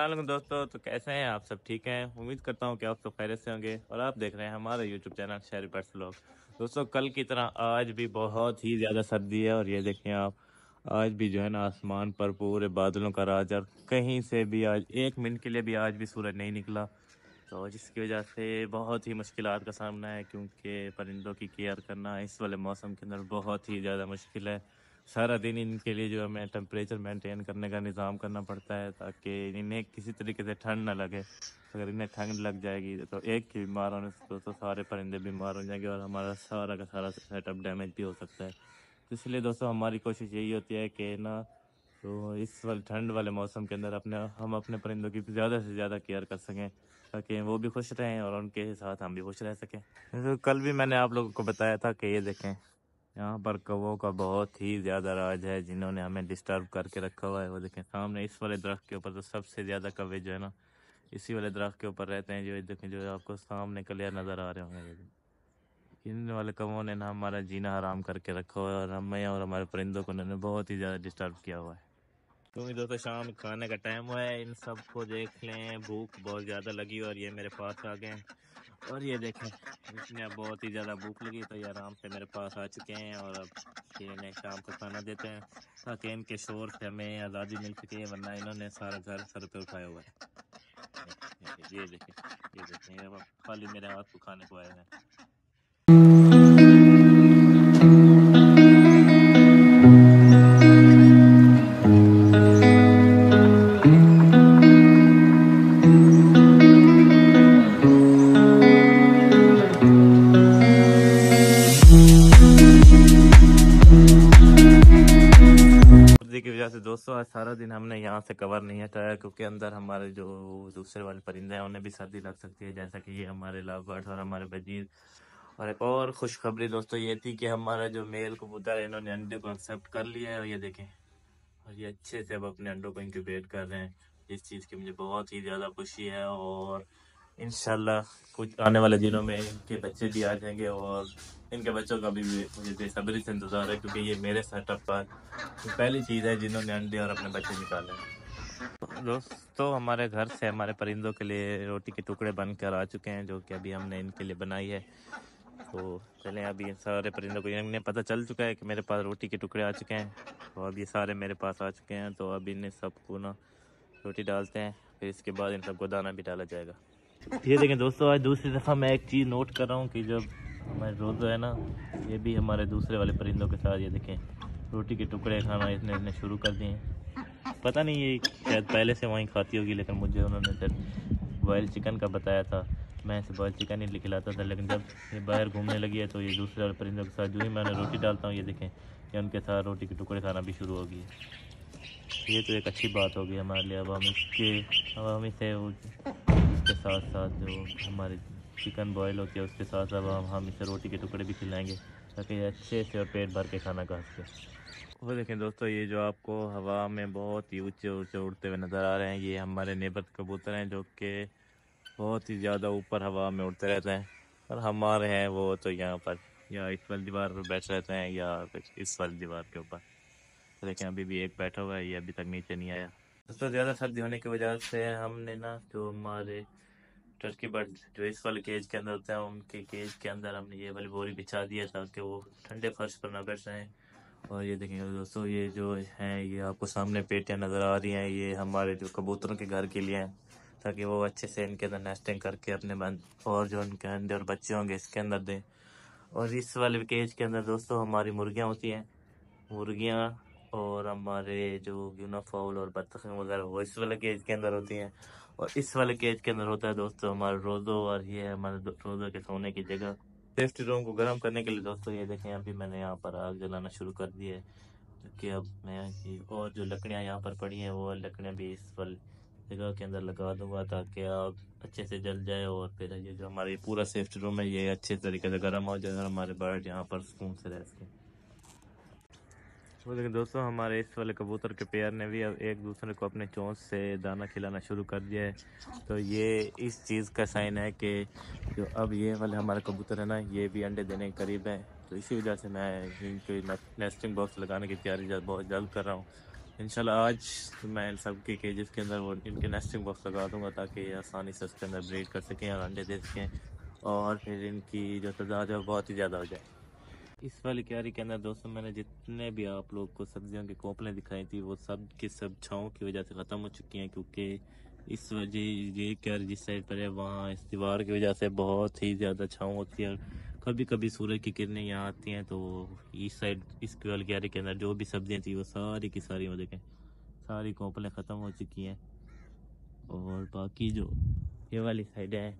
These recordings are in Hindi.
असलम दोस्तों तो कैसे हैं आप सब ठीक हैं उम्मीद करता हूँ कि आप सब खैरत से होंगे और आप देख रहे हैं हमारा YouTube चैनल शहरी पर्स लोग दोस्तों कल की तरह आज भी बहुत ही ज़्यादा सर्दी है और ये देखिए आप आज भी जो है ना आसमान पर पूरे बादलों का राज और कहीं से भी आज एक मिनट के लिए भी आज भी सूरज नहीं निकला तो जिसकी वजह से बहुत ही मुश्किल का सामना है क्योंकि परिंदों की केयर करना इस वाले मौसम के अंदर बहुत ही ज़्यादा मुश्किल है सारा दिन इनके लिए जो हमें टेम्परेचर मेंटेन करने का निज़ाम करना पड़ता है ताकि इन्हें किसी तरीके से ठंड ना लगे अगर इन्हें ठंड लग जाएगी तो एक ही बीमार होने से तो, तो सारे परिंदे बीमार हो जाएंगे और हमारा सारा का सारा सेटअप डैमेज भी हो सकता है तो इसलिए दोस्तों हमारी कोशिश यही होती है कि ना तो इस वाले ठंड वाले मौसम के अंदर अपने हम अपने परिंदों की ज़्यादा से ज़्यादा केयर कर सकें ताकि वो भी खुश रहें और उनके साथ हम भी खुश रह सकें तो कल भी मैंने आप लोगों को बताया था कि ये देखें यहाँ पर कवों का बहुत ही ज़्यादा राज है जिन्होंने हमें डिस्टर्ब करके रखा हुआ है वो देखें सामने इस वाले दरख्त के ऊपर तो सबसे ज़्यादा कवे जो है ना इसी वाले दरख्त के ऊपर रहते हैं जो देखें जो आपको सामने क्लियर नज़र आ रहे होंगे इन वाले कवों ने ना हमारा जीना आराम करके रखा हुआ है और हमें और हमारे परिंदों को उन्होंने बहुत ही ज़्यादा डिस्टर्ब किया हुआ है क्योंकि दोस्तों शाम खाने का टाइम हुआ है इन सब को देख लें भूख बहुत ज़्यादा लगी और ये मेरे पास आ गए और ये देखें इसने बहुत ही ज़्यादा भूख लगी तो ये आराम से मेरे पास आ चुके हैं और अब ये इन्हें शाम को खाना देते हैं ताकि इनके शोर से हमें आज़ादी मिल सके वरना इन्होंने सारा घर सर पे उठाया हुआ है ये देखें ये देखें खाली मेरे हाथ को खाने को आए हैं आज सारा दिन हमने यहाँ से कवर नहीं हटाया क्योंकि अंदर हमारे जो दूसरे वाले परिंदे हैं उन्हें भी सर्दी लग सकती है जैसा कि ये हमारे बर्ड्स और हमारे वजीर और एक और खुशखबरी दोस्तों ये थी कि हमारा जो मेल कबूतर है इन्होंने अंडे को एक्सेप्ट कर लिया है और ये देखें और ये अच्छे से अब अपने अंडों को इंक्यूबेट कर रहे हैं इस चीज़ की मुझे बहुत ही ज़्यादा खुशी है और इन कुछ आने वाले दिनों में इनके बच्चे भी आ जाएंगे और इनके बच्चों का भी मुझे बेसब्री से इंतज़ार है क्योंकि ये मेरे सेटअप पर पहली चीज़ है जिन्होंने अंडे और अपने बच्चे निकाले दोस्तों हमारे घर से हमारे परिंदों के लिए रोटी के टुकड़े बनकर आ चुके हैं जो कि अभी हमने इनके लिए बनाई है तो चले अभी इन सारे परिंदों को इन्हें पता चल चुका है कि मेरे पास रोटी के टुकड़े आ चुके हैं तो अब ये सारे मेरे पास आ चुके हैं तो अब इन्हें सबको ना रोटी डालते हैं फिर इसके बाद इन सबको दाना भी डाला जाएगा ये देखें दोस्तों आज दूसरी दफ़ा मैं एक चीज़ नोट कर रहा हूँ कि जब हमारे रोज़ो है ना ये भी हमारे दूसरे वाले परिंदों के साथ ये देखें रोटी के टुकड़े खाना इसने इसने शुरू कर दिए पता नहीं ये शायद पहले से वहीं खाती होगी लेकिन मुझे उन्होंने जब बॉयल चिकन का बताया था मैं इसे बॉयल चिकन ही खिलाता था लेकिन जब ये बाहर घूमने लगी है तो ये दूसरे वाले परिंदों के साथ जो ही मैंने रोटी डालता हूँ ये देखें कि उनके साथ रोटी के टुकड़े खाना भी शुरू होगी ये तो एक अच्छी बात होगी हमारे लिए अब हम इसके अब हम इसे साथ साथ जो हमारे चिकन बॉयल होती है उसके साथ साथ हम हम इसे रोटी के टुकड़े भी खिलाएंगे ताकि अच्छे से और पेट भर के खाना खा सके वो देखें दोस्तों ये जो आपको हवा में बहुत ही ऊँचे ऊँचे उड़ते हुए नज़र आ रहे हैं ये हमारे नेबर कबूतर हैं जो कि बहुत ही ज़्यादा ऊपर हवा में उड़ते रहते हैं और हमारे हैं वो तो यहाँ पर या इस वाली दीवार पर बैठ रहते हैं या इस वाली दीवार के ऊपर लेकिन अभी भी एक बैठा हुआ है ये अभी तक नीचे नहीं आया दोस्तों ज़्यादा सर्दी होने की वजह से हमने ना जो हमारे टर्की बर्ड जो इस वाले केज के अंदर होता है उनके केज के अंदर हमने ये वाली बोरी बिछा दिया ताकि वो ठंडे फर्श पर ना बैठ रहे हैं और ये देखेंगे दोस्तों ये जो हैं ये आपको सामने पेटियाँ नज़र आ रही हैं ये हमारे जो कबूतरों के घर के लिए हैं ताकि वो अच्छे से इनके अंदर नेस्टिंग करके अपने बंद और जो उनके अंडे और बच्चे होंगे इसके अंदर दें और इस वाले केज के अंदर दोस्तों हमारी मुर्गियाँ होती हैं मुर्गियाँ और हमारे जो यूनाफॉल और बतखें वगैरह वो इस वाले केज के अंदर होती हैं और इस वाले केज के अंदर होता है दोस्तों हमारे रोज़ो और ये है हमारे रोज़ो के सोने की जगह सेफ्टी रूम को गर्म करने के लिए दोस्तों ये देखें अभी मैंने यहाँ पर आग जलाना शुरू कर दी है कि अब मैं कि और जो लकड़ियाँ यहाँ पर पड़ी हैं वो लकड़ियाँ भी इस वाली जगह के अंदर लगा दूंगा ताकि आग अच्छे से जल जाए और फिर ये जो हमारे पूरा सेफ्टी रूम है ये अच्छे तरीके से गर्म हो जाए और हमारे बर्ड यहाँ पर सुकून से रह सकें तो देखिए दोस्तों हमारे इस वाले कबूतर के पेयर ने भी अब एक दूसरे को अपने चोंच से दाना खिलाना शुरू कर दिया है तो ये इस चीज़ का साइन है कि जो अब ये वाले हमारे कबूतर है ना ये भी अंडे देने के करीब है तो इसी वजह से मैं इनके नेस्टिंग बॉक्स लगाने की तैयारी बहुत जल्द कर रहा हूँ इन आज तो मैं इन सब के केजेस के अंदर वो इनके नेस्टिंग बॉक्स लगा दूँगा ताकि आसानी से उसके अंदर ब्रीड कर सकें और अंडे दे सकें और फिर इनकी जो तादाद है बहुत ही ज़्यादा हो जाए इस वाली क्यारी के अंदर दोस्तों मैंने जितने भी आप लोग को सब्जियों के कोपले दिखाई थी वो सब की सब छाओं की वजह से ख़त्म हो चुकी हैं क्योंकि इस वजह ये क्यारी जिस साइड पर है वहाँ इस दीवार की वजह से बहुत ही ज़्यादा छाँव होती है कभी कभी सूरज की किरणें यहाँ आती हैं तो इस साइड इस वाली क्यारी के अंदर जो भी सब्जियाँ थी वो सारी की सारी वो देखें सारी कोपलें ख़त्म हो चुकी हैं और बाकी जो ये वाली साइड है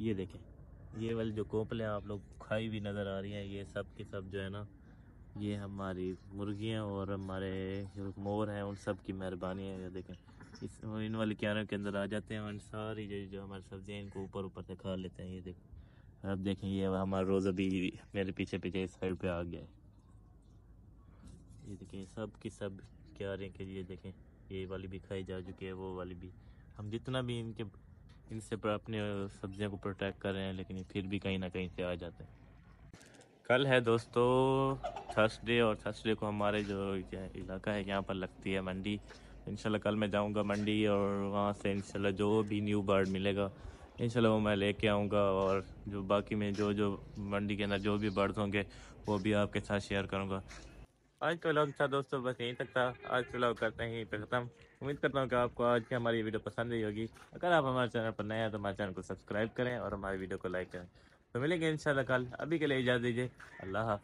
ये देखें ये वाली जो कोपलें आप लोग खाई हुई नज़र आ रही हैं ये सब के सब जो है ना ये हमारी मुर्गियाँ और हमारे मोर हैं उन सब की मेहरबानी है ये देखें इस इन वाले क्यारों के अंदर आ जाते हैं और सारी जो जो हमारी सब्जियाँ इनको ऊपर ऊपर से खा लेते हैं ये देखो अब देखें ये हमारा रोज़ अभी मेरे पीछे पीछे इस साइड पर आ गया है ये देखें सब की सब क्यारे के लिए देखें ये वाली भी खाई जा चुकी है वो वाली भी हम जितना भी इनके इनसे पर अपने सब्जियों को प्रोटेक्ट कर रहे हैं लेकिन फिर भी कहीं ना कहीं से आ जाते हैं कल है दोस्तों थर्सडे और थर्सडे को हमारे जो इलाका है यहाँ पर लगती है मंडी इनशाला कल मैं जाऊँगा मंडी और वहाँ से इनशाला जो भी न्यू बर्ड मिलेगा इंशाल्लाह वो मैं लेके आऊँगा और जो बाकी में जो जो मंडी के अंदर जो भी बर्ड्स होंगे वो भी आपके साथ शेयर करूँगा आज का व्लॉग था दोस्तों बस यहीं तक था आज का व्लॉग करते हैं यहीं पर खत्म उम्मीद करता हूँ कि आपको आज की हमारी वीडियो पसंद आई होगी अगर आप हमारे चैनल पर नए हैं तो हमारे चैनल को सब्सक्राइब करें और हमारी वीडियो को लाइक करें तो मिलेंगे इंशाल्लाह कल अभी के लिए इजाज़त दीजिए अल्लाह